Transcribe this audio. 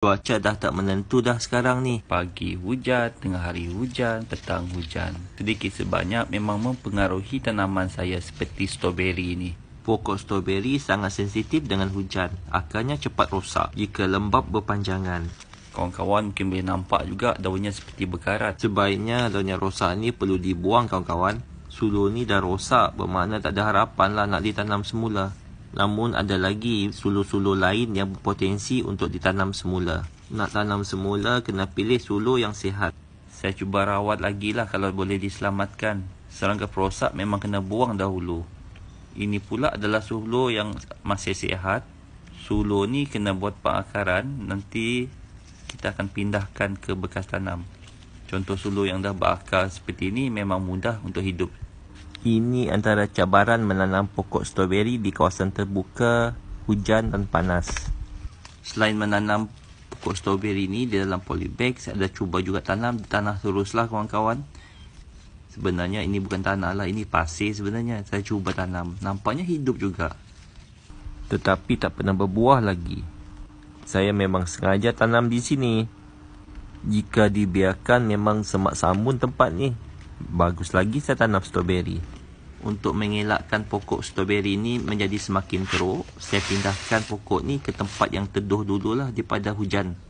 Cuaca dah tak menentu dah sekarang ni. Pagi hujan, tengah hari hujan, petang hujan. Sedikit sebanyak memang mempengaruhi tanaman saya seperti strawberry ni. Pokok strawberry sangat sensitif dengan hujan. Akarnya cepat rosak jika lembab berpanjangan. Kawan-kawan mungkin boleh nampak juga daunnya seperti berkarat. Sebaiknya daunnya rosak ni perlu dibuang kawan-kawan. Sulur ni dah rosak bermakna tak ada harapan lah nak ditanam semula namun ada lagi sulu-sulu lain yang berpotensi untuk ditanam semula. Nak tanam semula kena pilih sulu yang sihat. Saya cuba rawat lagi lah kalau boleh diselamatkan. Serangga perosak memang kena buang dahulu. Ini pula adalah sulu yang masih sihat. Sulu ni kena buat pengakaran nanti kita akan pindahkan ke bekas tanam. Contoh sulu yang dah berakar seperti ini memang mudah untuk hidup. Ini antara cabaran menanam pokok stroberi di kawasan terbuka, hujan dan panas. Selain menanam pokok stroberi ini di dalam polybag, saya ada cuba juga tanam di tanah terus lah kawan-kawan. Sebenarnya ini bukan tanah lah, ini pasir sebenarnya. Saya cuba tanam, nampaknya hidup juga. Tetapi tak pernah berbuah lagi. Saya memang sengaja tanam di sini. Jika dibiarkan memang semak samun tempat ni bagus lagi saya tanam strawberry. Untuk mengelakkan pokok strawberry ni menjadi semakin teruk, saya pindahkan pokok ni ke tempat yang teduh dululah daripada hujan.